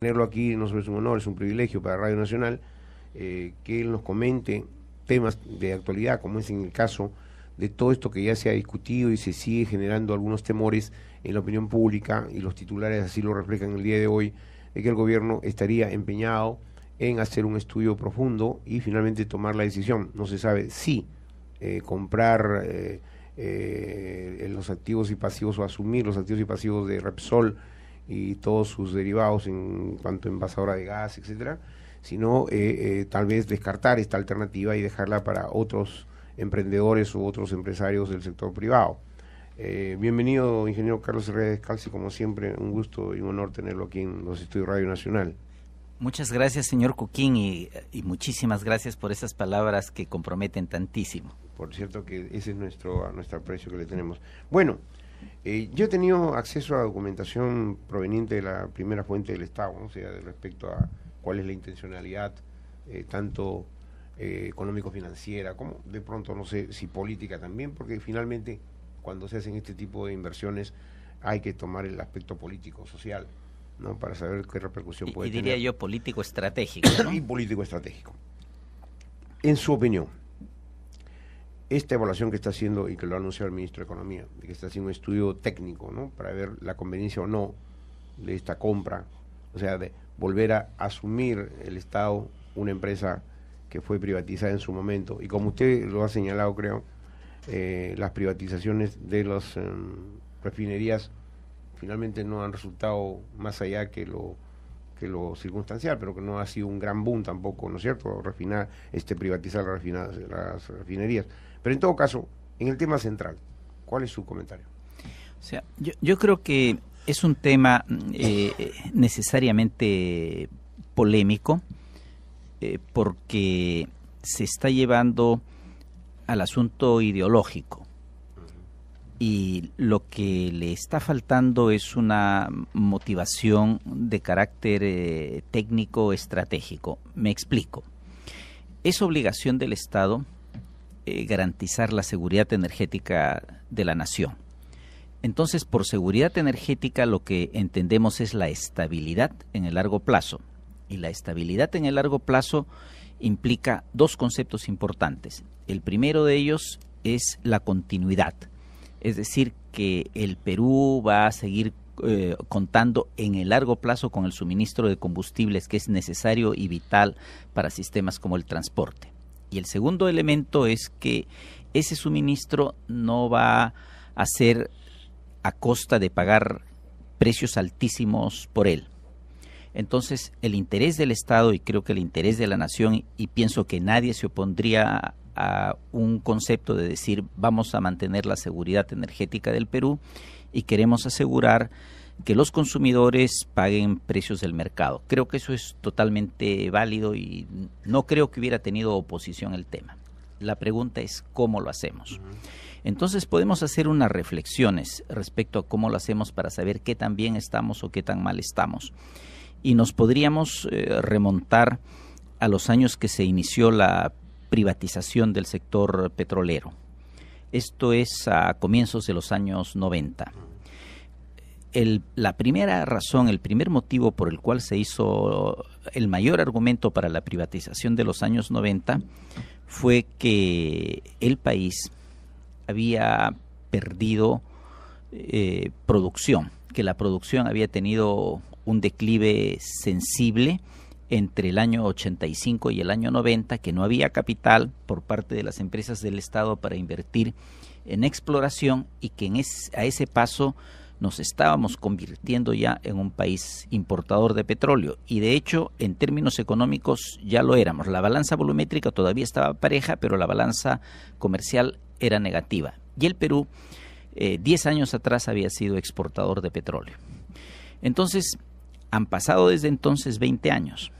Tenerlo aquí no es un honor, es un privilegio para Radio Nacional eh, que él nos comente temas de actualidad, como es en el caso de todo esto que ya se ha discutido y se sigue generando algunos temores en la opinión pública, y los titulares así lo reflejan el día de hoy, de que el gobierno estaría empeñado en hacer un estudio profundo y finalmente tomar la decisión. No se sabe si eh, comprar eh, los activos y pasivos o asumir los activos y pasivos de Repsol y todos sus derivados en cuanto a envasadora de gas, etcétera, sino eh, eh, tal vez descartar esta alternativa y dejarla para otros emprendedores u otros empresarios del sector privado. Eh, bienvenido, ingeniero Carlos Herrera Descalzi, como siempre, un gusto y un honor tenerlo aquí en los estudios Radio Nacional. Muchas gracias, señor Coquín, y, muchísimas gracias por esas palabras que comprometen tantísimo. Por cierto que ese es nuestro, nuestro aprecio que le tenemos. Bueno, eh, yo he tenido acceso a documentación proveniente de la primera fuente del Estado, o sea, de respecto a cuál es la intencionalidad, eh, tanto eh, económico-financiera como de pronto, no sé si política también, porque finalmente cuando se hacen este tipo de inversiones hay que tomar el aspecto político, social, ¿no? para saber qué repercusión puede tener. Y diría yo político-estratégico. y político-estratégico. En su opinión, esta evaluación que está haciendo y que lo ha anunciado el ministro de Economía, de que está haciendo un estudio técnico, ¿no? Para ver la conveniencia o no de esta compra, o sea, de volver a asumir el Estado una empresa que fue privatizada en su momento. Y como usted lo ha señalado, creo, eh, las privatizaciones de las em, refinerías finalmente no han resultado más allá que lo que lo circunstancial, pero que no ha sido un gran boom tampoco, ¿no es cierto? Refinar, este, privatizar las, las refinerías. Pero en todo caso, en el tema central, ¿cuál es su comentario? O sea, yo, creo que es un tema eh, necesariamente polémico eh, porque se está llevando al asunto ideológico y lo que le está faltando es una motivación de carácter eh, técnico estratégico. Me explico. Es obligación del Estado eh, garantizar la seguridad energética de la nación. Entonces, por seguridad energética lo que entendemos es la estabilidad en el largo plazo. Y la estabilidad en el largo plazo implica dos conceptos importantes. El primero de ellos es la continuidad, es decir, que el Perú va a seguir eh, contando en el largo plazo con el suministro de combustibles que es necesario y vital para sistemas como el transporte. Y el segundo elemento es que ese suministro no va a ser a costa de pagar precios altísimos por él. Entonces, el interés del Estado y creo que el interés de la nación, y pienso que nadie se opondría a un concepto de decir vamos a mantener la seguridad energética del Perú y queremos asegurar que los consumidores paguen precios del mercado. Creo que eso es totalmente válido y no creo que hubiera tenido oposición el tema. La pregunta es cómo lo hacemos. Entonces podemos hacer unas reflexiones respecto a cómo lo hacemos para saber qué tan bien estamos o qué tan mal estamos. Y nos podríamos eh, remontar a los años que se inició la privatización del sector petrolero. Esto es a comienzos de los años 90 la primera razón, el primer motivo por el cual se hizo el mayor argumento para la privatización de los años 90 fue que el país había perdido eh, producción, que la producción había tenido un declive sensible entre el año 85 y el año 90, que no había capital por parte de las empresas del Estado para invertir en exploración y que en a ese paso nos estábamos convirtiendo ya en un país importador de petróleo y de hecho en términos económicos ya lo éramos. La balanza volumétrica todavía estaba pareja, pero la balanza comercial era negativa. Y el Perú, 10 eh, años atrás, había sido exportador de petróleo. Entonces, han pasado desde entonces 20 años.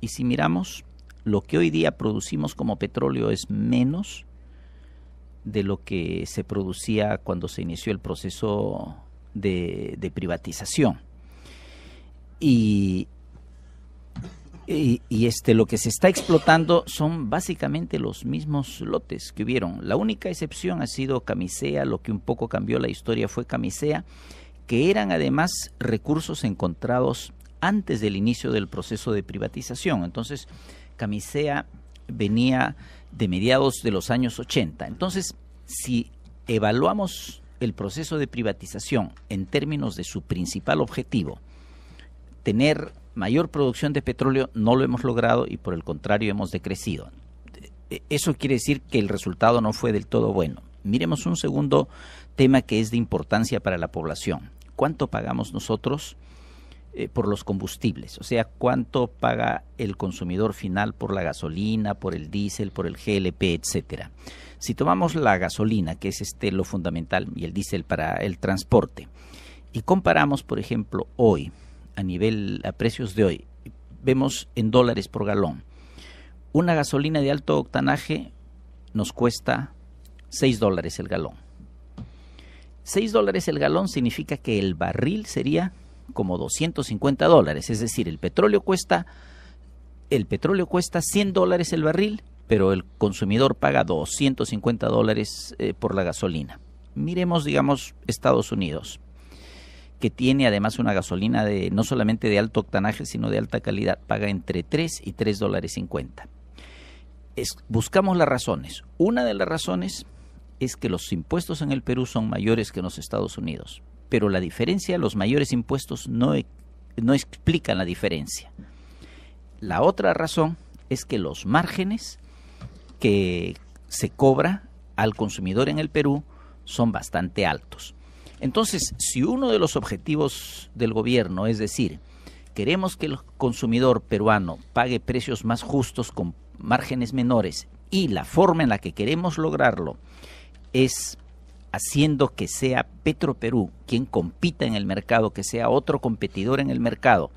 Y si miramos, lo que hoy día producimos como petróleo es menos de lo que se producía cuando se inició el proceso de, privatización. Y, y, este, lo que se está explotando son básicamente los mismos lotes que hubieron. La única excepción ha sido Camisea, lo que un poco cambió la historia fue Camisea, que eran además recursos encontrados antes del inicio del proceso de privatización. Entonces, Camisea venía de mediados de los años 80. Entonces, si evaluamos el proceso de privatización en términos de su principal objetivo, tener mayor producción de petróleo, no lo hemos logrado y por el contrario hemos decrecido. E, eso quiere decir que el resultado no fue del todo bueno. Miremos un segundo tema que es de importancia para la población. ¿Cuánto pagamos nosotros? Eh, por los combustibles, o sea, cuánto paga el consumidor final por la gasolina, por el diésel, por el GLP, etcétera. Si tomamos la gasolina, que es este lo fundamental, y el diésel para el transporte, y comparamos, por ejemplo, hoy a nivel a precios de hoy, vemos en dólares por galón. Una gasolina de alto octanaje nos cuesta 6 dólares el galón. 6 dólares el galón significa que el barril sería como 250 dólares. Es decir, el petróleo cuesta, el petróleo cuesta 100 dólares el barril, pero el consumidor paga 250 dólares eh, por la gasolina. Miremos, digamos, Estados Unidos, que tiene además una gasolina de no solamente de alto octanaje, sino de alta calidad, paga entre 3 y 3 dólares 50. Es, buscamos las razones. Una de las razones es que los impuestos en el Perú son mayores que en los Estados Unidos pero la diferencia, los mayores impuestos no, e, no explican la diferencia. La otra razón es que los márgenes que se cobra al consumidor en el Perú son bastante altos. Entonces, si uno de los objetivos del gobierno es decir, queremos que el consumidor peruano pague precios más justos con márgenes menores y la forma en la que queremos lograrlo es haciendo que sea Petro Perú quien compita en el mercado, que sea otro competidor en el mercado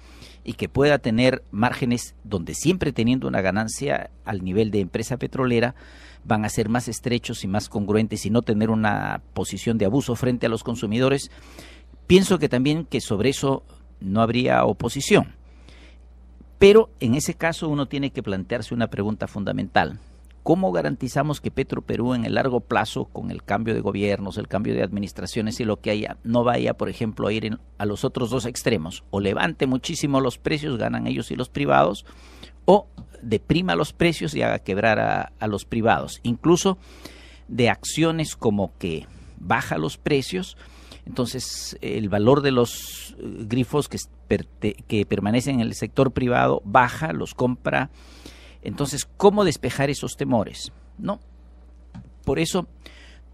y que pueda tener márgenes donde siempre teniendo una ganancia al nivel de empresa petrolera, van a ser más estrechos y más congruentes y no tener una posición de abuso frente a los consumidores, pienso que también que sobre eso no habría oposición. Pero en ese caso uno tiene que plantearse una pregunta fundamental. ¿Cómo garantizamos que Petro Perú en el largo plazo, con el cambio de gobiernos, el cambio de administraciones y lo que haya, no vaya, por ejemplo, a ir a los otros dos extremos? O levante muchísimo los precios, ganan ellos y los privados, o deprima los precios y haga quebrar a, los privados. Incluso de acciones como que baja los precios, entonces el valor de los grifos que permanecen en el sector privado baja, los compra entonces, ¿cómo despejar esos temores? ¿No? Por eso,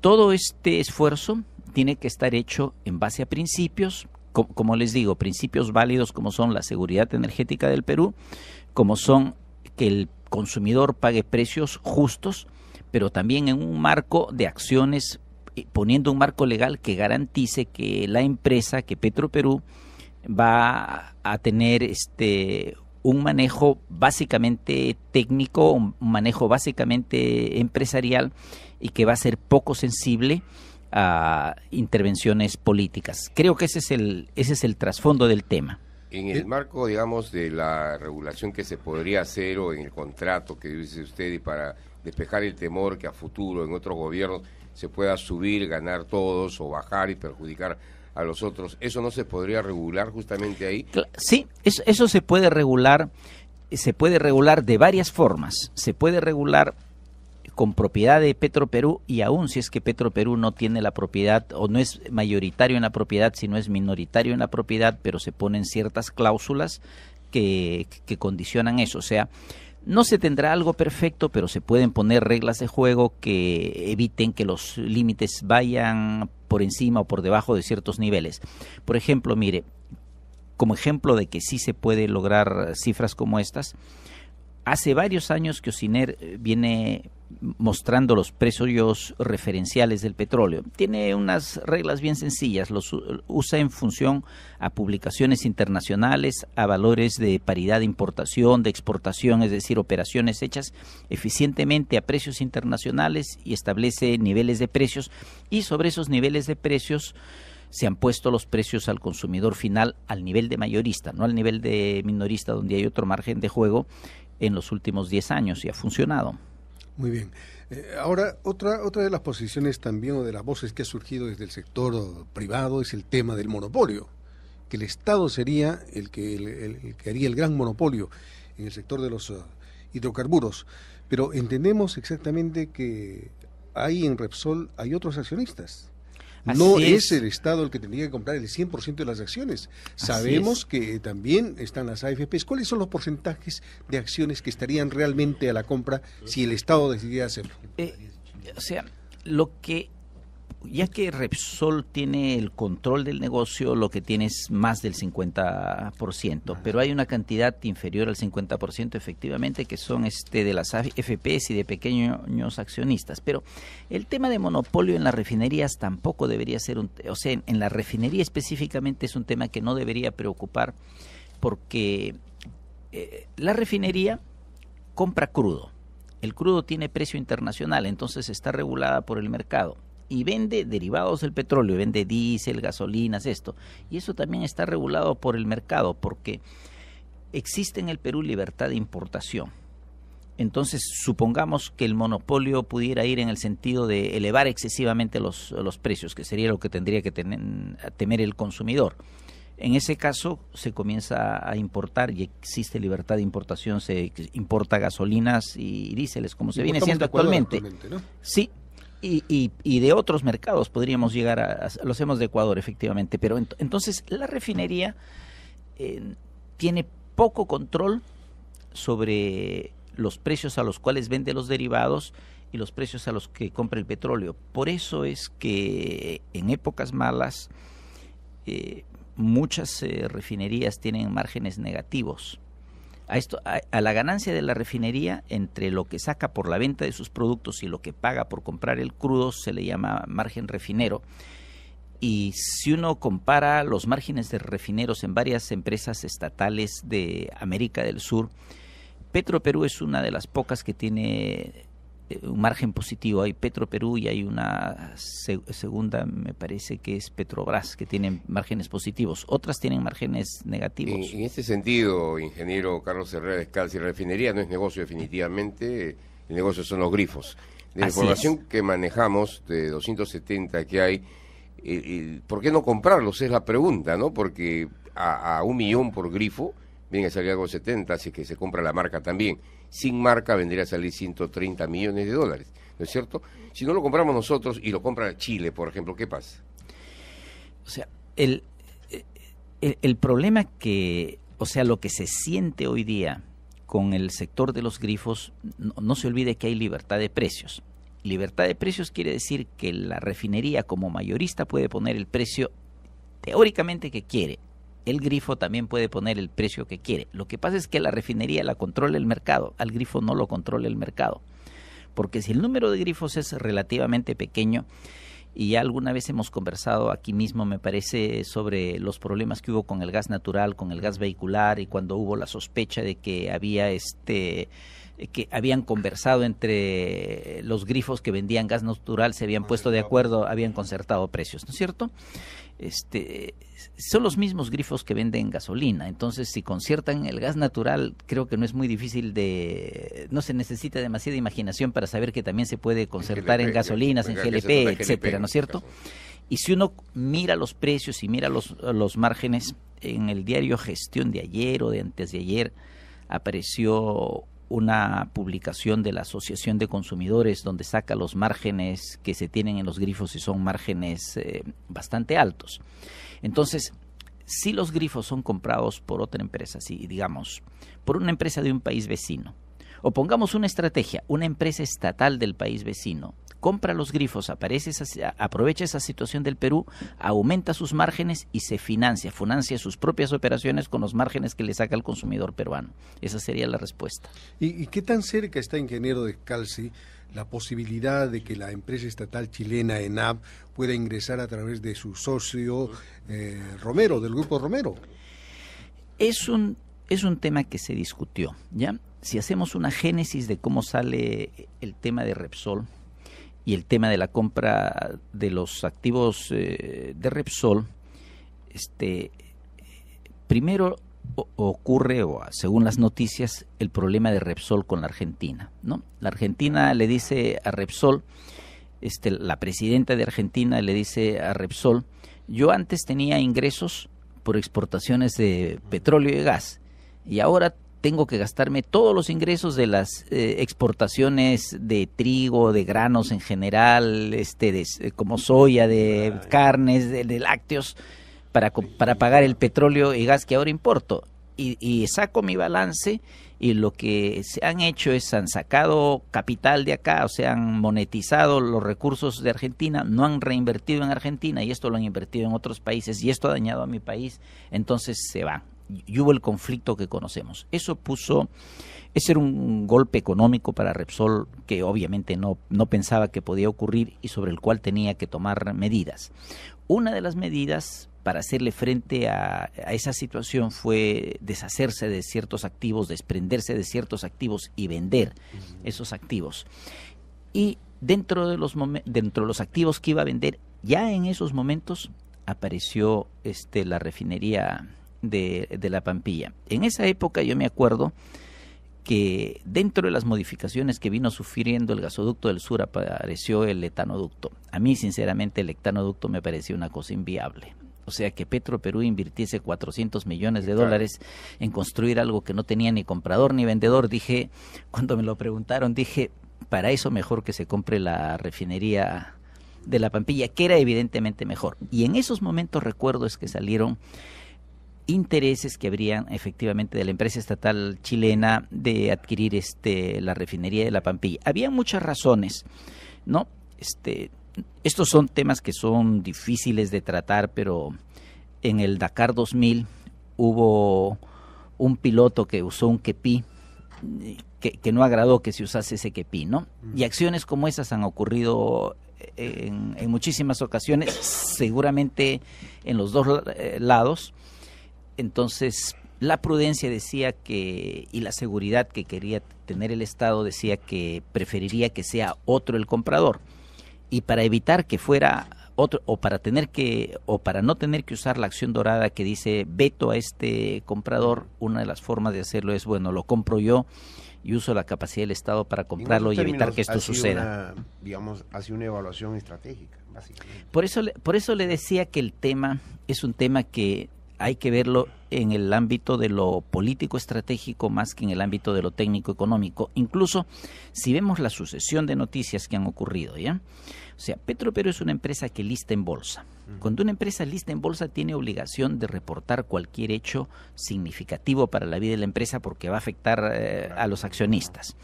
todo este esfuerzo tiene que estar hecho en base a principios, como, les digo, principios válidos como son la seguridad energética del Perú, como son que el consumidor pague precios justos, pero también en un marco de acciones, eh, poniendo un marco legal que garantice que la empresa, que Petro Perú, va a tener este un manejo básicamente técnico, un manejo básicamente empresarial y que va a ser poco sensible a intervenciones políticas. Creo que ese es el, ese es el trasfondo del tema. En el marco, digamos, de la regulación que se podría hacer o en el contrato que dice usted y para despejar el temor que a futuro en otros gobiernos se pueda subir, ganar todos o bajar y perjudicar a los otros. ¿Eso no se podría regular justamente ahí? Sí, eso, eso se puede regular, se puede regular de varias formas. Se puede regular con propiedad de Petro Perú y aún si es que Petro Perú no tiene la propiedad o no es mayoritario en la propiedad, sino es minoritario en la propiedad, pero se ponen ciertas cláusulas que, que condicionan eso. O sea, no se tendrá algo perfecto, pero se pueden poner reglas de juego que eviten que los límites vayan por encima o por debajo de ciertos niveles. Por ejemplo, mire, como ejemplo de que sí se puede lograr cifras como estas, hace varios años que Osiner eh, viene mostrando los precios referenciales del petróleo. Tiene unas reglas bien sencillas, los usa en función a publicaciones internacionales, a valores de paridad de importación, de exportación, es decir, operaciones hechas eficientemente a precios internacionales y establece niveles de precios y sobre esos niveles de precios se han puesto los precios al consumidor final al nivel de mayorista, no al nivel de minorista donde hay otro margen de juego en los últimos 10 años y ha funcionado. Muy bien. Eh, ahora, otra, otra de las posiciones también o de las voces que ha surgido desde el sector privado es el tema del monopolio, que el Estado sería el que, haría el gran monopolio en el sector de los eh, hidrocarburos. Pero entendemos exactamente que ahí en Repsol hay otros accionistas no es. el Estado el que tendría que comprar el 100% de las acciones. Sabemos que eh, también están las AFPs. ¿Cuáles son los porcentajes de acciones que estarían realmente a la compra si el Estado decidiera hacerlo? Eh, o sea, lo que ya que Repsol tiene el control del negocio, lo que tiene es más del 50%, pero hay una cantidad inferior al 50% efectivamente que son este de las FPS y de pequeños accionistas. Pero el tema de monopolio en las refinerías tampoco debería ser un, o sea, en, la refinería específicamente es un tema que no debería preocupar porque eh, la refinería compra crudo. El crudo tiene precio internacional, entonces está regulada por el mercado y vende derivados del petróleo, vende diésel, gasolinas, esto. Y eso también está regulado por el mercado porque existe en el Perú libertad de importación. Entonces, supongamos que el monopolio pudiera ir en el sentido de elevar excesivamente los, precios, que sería lo que tendría que temer el consumidor. En ese caso se comienza a importar y existe libertad de importación, se importa gasolinas y diésel, como se viene siendo actualmente. Sí, y, de otros mercados podríamos llegar a, los hemos de Ecuador, efectivamente. Pero entonces la refinería eh, tiene poco control sobre los precios a los cuales vende los derivados y los precios a los que compra el petróleo. Por eso es que en épocas malas eh, muchas eh, refinerías tienen márgenes negativos a, esto, a, la ganancia de la refinería entre lo que saca por la venta de sus productos y lo que paga por comprar el crudo se le llama margen refinero. Y si uno compara los márgenes de refineros en varias empresas estatales de América del Sur, Petro Perú es una de las pocas que tiene eh, un margen positivo. Hay Petro Perú y hay una segunda, me parece que es Petrobras, que tienen márgenes positivos. Otras tienen márgenes negativos. En, este sentido, ingeniero Carlos Herrera y refinería no es negocio definitivamente, el negocio son los grifos. De la información que manejamos, de 270 que hay, eh, eh, ¿por qué no comprarlos? Es la pregunta, ¿no? Porque a un millón por grifo viene a salir algo 70, así que se compra la marca también. Sin marca vendría a salir 130 millones de dólares, ¿no es cierto? Si no lo compramos nosotros y lo compra Chile, por ejemplo, ¿qué pasa? O sea, el, problema que, o sea, lo que se siente hoy día con el sector de los grifos, no se olvide que hay libertad de precios. Libertad de precios quiere decir que la refinería como mayorista puede poner el precio teóricamente que quiere el grifo también puede poner el precio que quiere. Lo que pasa es que la refinería la controla el mercado, al grifo no lo controla el mercado. Porque si el número de grifos es relativamente pequeño, y alguna vez hemos conversado aquí mismo, me parece, sobre los problemas que hubo con el gas natural, con el gas vehicular y cuando hubo la sospecha de que había este que habían conversado entre los grifos que vendían gas natural, se habían puesto de acuerdo, habían concertado precios, ¿no es cierto? este, son los mismos grifos que venden gasolina. Entonces, si conciertan el gas natural, creo que no es muy difícil de... No se necesita demasiada imaginación para saber que también se puede concertar en, gasolinas, en GLP, etcétera, ¿no es cierto? Y si uno mira los precios y mira los, los márgenes, en el diario Gestión de ayer o de antes de ayer apareció una publicación de la Asociación de Consumidores donde saca los márgenes que se tienen en los grifos y son márgenes eh, bastante altos. Entonces, si los grifos son comprados por otra empresa, si digamos, por una empresa de un país vecino, o pongamos una estrategia, una empresa estatal del país vecino compra los grifos, aparece esa, aprovecha esa situación del Perú, aumenta sus márgenes y se financia, financia sus propias operaciones con los márgenes que le saca el consumidor peruano. Esa sería la respuesta. ¿Y, qué tan cerca está, ingeniero de Calci, la posibilidad de que la empresa estatal chilena ENAP pueda ingresar a través de su socio eh, Romero, del grupo Romero? Es un, es un tema que se discutió, ¿ya? Si hacemos una génesis de cómo sale el tema de Repsol, y el tema de la compra de los activos eh, de Repsol, este, primero ocurre, o según las noticias, el problema de Repsol con la Argentina. ¿no? La Argentina le dice a Repsol, este, la presidenta de Argentina le dice a Repsol, yo antes tenía ingresos por exportaciones de petróleo y gas, y ahora tengo que gastarme todos los ingresos de las eh, exportaciones de trigo, de granos en general, este, eh, como soya, de carnes, de, lácteos, para, para pagar el petróleo y gas que ahora importo. Y, y, saco mi balance y lo que se han hecho es han sacado capital de acá, o sea, han monetizado los recursos de Argentina, no han reinvertido en Argentina y esto lo han invertido en otros países y esto ha dañado a mi país, entonces se van y hubo el conflicto que conocemos. Eso puso, ese era un golpe económico para Repsol que obviamente no, no pensaba que podía ocurrir y sobre el cual tenía que tomar medidas. Una de las medidas para hacerle frente a, esa situación fue deshacerse de ciertos activos, desprenderse de ciertos activos y vender esos activos. Y dentro de los, dentro de los activos que iba a vender, ya en esos momentos apareció este, la refinería de, la Pampilla. En esa época yo me acuerdo que dentro de las modificaciones que vino sufriendo el gasoducto del sur apareció el etanoducto. A mí, sinceramente, el etanoducto me pareció una cosa inviable. O sea, que Petro Perú invirtiese 400 millones de dólares en construir algo que no tenía ni comprador ni vendedor. Dije, cuando me lo preguntaron, dije, para eso mejor que se compre la refinería de la Pampilla, que era evidentemente mejor. Y en esos momentos recuerdo es que salieron intereses que habrían efectivamente de la empresa estatal chilena de adquirir este la refinería de La Pampilla. Había muchas razones, ¿no? Este, estos son temas que son difíciles de tratar, pero en el Dakar 2000 hubo un piloto que usó un kepi que, no agradó que se usase ese kepi, ¿no? Mm. Y acciones como esas han ocurrido eh, en, en muchísimas ocasiones, seguramente en los dos eh, lados entonces, la prudencia decía que, y la seguridad que quería tener el Estado decía que preferiría que sea otro el comprador. Y para evitar que fuera otro, o para tener que, o para no tener que usar la acción dorada que dice veto a este comprador, una de las formas de hacerlo es, bueno, lo compro yo y uso la capacidad del Estado para comprarlo y evitar que esto suceda. digamos, hace una evaluación estratégica, básicamente. Por eso, por eso le decía que el tema es un tema que hay que verlo en el ámbito de lo político estratégico más que en el ámbito de lo técnico económico. Incluso si vemos la sucesión de noticias que han ocurrido, ¿ya? O sea, PetroPerú es una empresa que lista en bolsa. Cuando una empresa lista en bolsa tiene obligación de reportar cualquier hecho significativo para la vida de la empresa porque va a afectar eh, a los accionistas.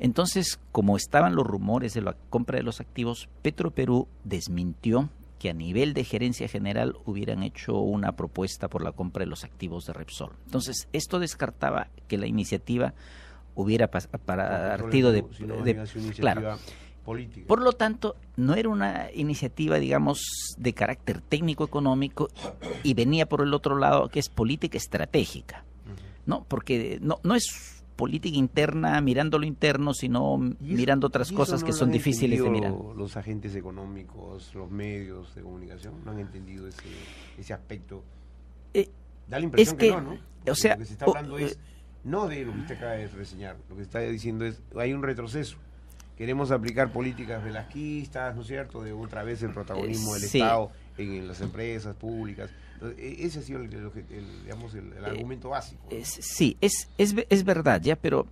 Entonces, como estaban los rumores de la compra de los activos, Petroperú desmintió a nivel de gerencia general hubieran hecho una propuesta por la compra de los activos de Repsol. Entonces, esto descartaba que la iniciativa hubiera partido de, claro. Política. Por lo tanto, no era una iniciativa, digamos, de carácter técnico-económico y venía por el otro lado, que es política estratégica. ¿no? Porque no, no es política interna, mirando lo interno, sino mirando otras cosas que son difíciles de mirar. Los agentes económicos, los medios de comunicación, no han entendido ese, ese aspecto. Eh, da la impresión que, no, lo que se está hablando eh, es no de lo que usted acaba de reseñar, lo que está diciendo es hay un retroceso. Queremos aplicar políticas velasquistas, ¿no es cierto?, de otra vez el protagonismo del Estado en, las empresas públicas. E, ese ha sido el, eh, argumento básico. sí, es, es, es, verdad, ya, pero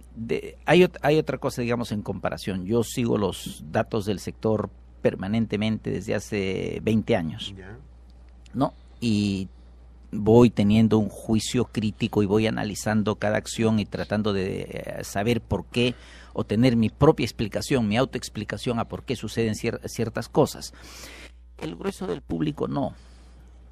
hay, hay otra cosa, digamos, en comparación. Yo sigo los datos del sector permanentemente desde hace 20 años. ¿No? Y voy teniendo un juicio crítico y voy analizando cada acción y tratando de eh, saber por qué o tener mi propia explicación, mi autoexplicación a por qué suceden ciertas cosas el grueso del público no.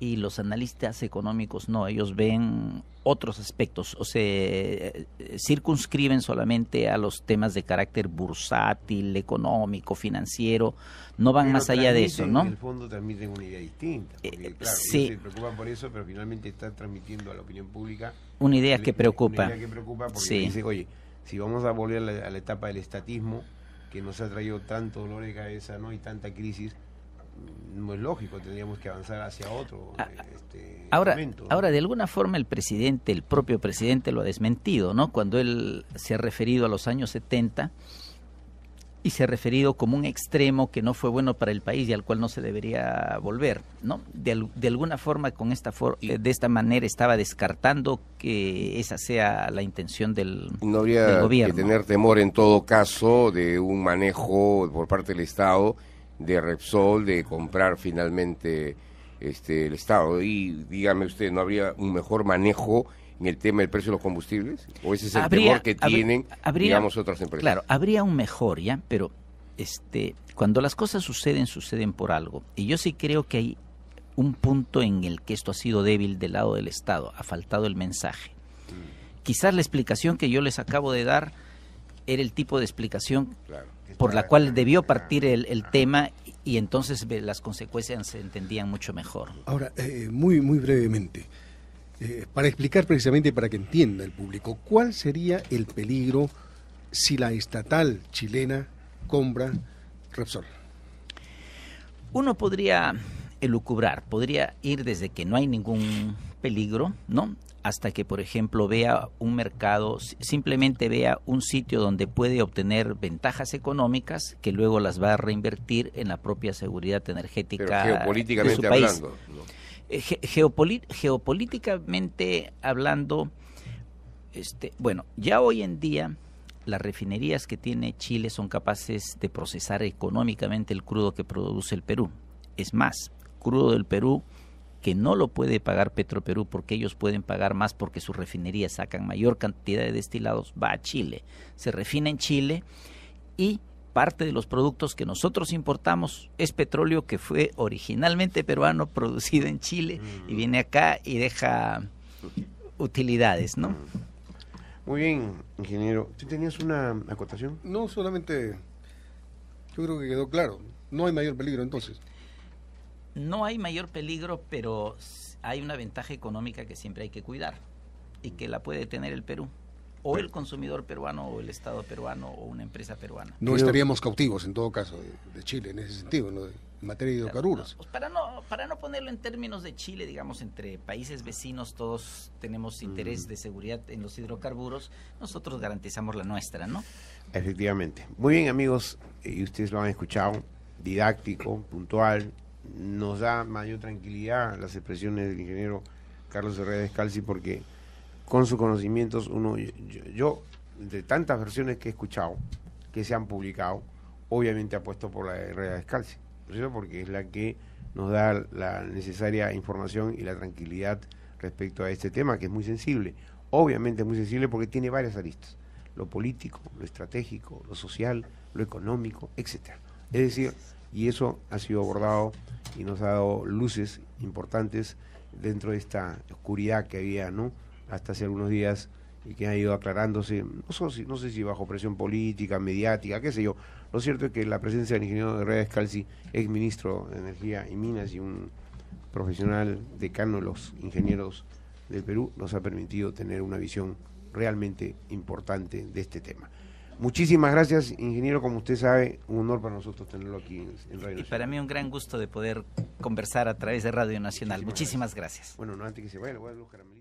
Y los analistas económicos no, ellos ven otros aspectos, o sea, eh, circunscriben solamente a los temas de carácter bursátil, económico, financiero, no van más allá de eso, ¿no? En el fondo transmiten una idea distinta, eh, sí. se preocupan por eso, pero finalmente están transmitiendo a la opinión pública una idea que, preocupa. Una idea que preocupa porque dice, oye, si vamos a volver a la, etapa del estatismo, que nos ha traído tanto dolor de cabeza ¿no? y tanta crisis, no es lógico, tendríamos que avanzar hacia otro. Ah, este, ahora, ahora, de alguna forma el presidente, el propio presidente lo ha desmentido, ¿no? Cuando él se ha referido a los años 70 y se ha referido como un extremo que no fue bueno para el país y al cual no se debería volver, ¿no? De, alguna forma, con esta eh, de esta manera estaba descartando que esa sea la intención del, no gobierno. que tener temor en todo caso de un manejo por parte del Estado de Repsol, de comprar finalmente este, el Estado. Y dígame usted, ¿no habría un mejor manejo en el tema del precio de los combustibles? ¿O ese es el temor que tienen, digamos, otras empresas? Claro, habría un mejor, ¿ya? Pero este, cuando las cosas suceden, suceden por algo. Y yo sí creo que hay un punto en el que esto ha sido débil del lado del Estado, ha faltado el mensaje. Mm. Quizás la explicación que yo les acabo de dar era el tipo de explicación claro por la cual debió partir el, tema y entonces las consecuencias se entendían mucho mejor. Ahora, eh, muy, muy brevemente, eh, para explicar precisamente para que entienda el público, ¿cuál sería el peligro si la estatal chilena compra Repsol? Uno podría elucubrar, podría ir desde que no hay ningún peligro, ¿no? hasta que, por ejemplo, vea un mercado, simplemente vea un sitio donde puede obtener ventajas económicas que luego las va a reinvertir en la propia seguridad energética geopolíticamente de su país. hablando. Eh, geopolíticamente hablando, este, bueno, ya hoy en día las refinerías que tiene Chile son capaces de procesar económicamente el crudo que produce el Perú. Es más, crudo del Perú que no lo puede pagar Petroperú porque ellos pueden pagar más porque sus refinerías sacan mayor cantidad de destilados, va a Chile, se refina en Chile y parte de los productos que nosotros importamos es petróleo que fue originalmente peruano, producido en Chile y mm. viene acá y deja utilidades, ¿no? Mm. Muy bien, ingeniero. ¿Tú tenías una acotación? No, solamente yo creo que quedó claro. No hay mayor peligro entonces no hay mayor peligro, pero hay una ventaja económica que siempre hay que cuidar y que la puede tener el Perú. O el consumidor peruano, o el Estado peruano, o una empresa peruana. No estaríamos cautivos, en todo caso, de, Chile en ese sentido, en materia de hidrocarburos. para, no, para no ponerlo en términos de Chile, digamos, entre países vecinos todos tenemos mm. interés de seguridad en los hidrocarburos, nosotros garantizamos la nuestra, ¿no? Efectivamente. Muy bien, amigos, y ustedes lo han escuchado, didáctico, puntual, nos da mayor tranquilidad las expresiones del ingeniero Carlos Herrera Descalzi porque con sus conocimientos uno yo, de tantas versiones que he escuchado que se han publicado obviamente apuesto por la de Herrera Descalzi porque es la que nos da la necesaria información y la tranquilidad respecto a este tema que es muy sensible obviamente es muy sensible porque tiene varias aristas lo político lo estratégico lo social lo económico etcétera es decir y eso ha sido abordado y nos ha dado luces importantes dentro de esta oscuridad que había ¿no? hasta hace algunos días y que ha ido aclarándose, no, no sé si bajo presión política, mediática, qué sé yo. Lo cierto es que la presencia del ingeniero Herrera Escalzi, ex ministro de Energía y Minas y un profesional decano de los ingenieros del Perú, nos ha permitido tener una visión realmente importante de este tema. Muchísimas gracias, ingeniero. Como usted sabe, un honor para nosotros tenerlo aquí en, Radio Radio Y para mí un gran gusto de poder conversar a través de Radio Nacional. Muchísimas, gracias. Bueno, no antes que se vaya, voy a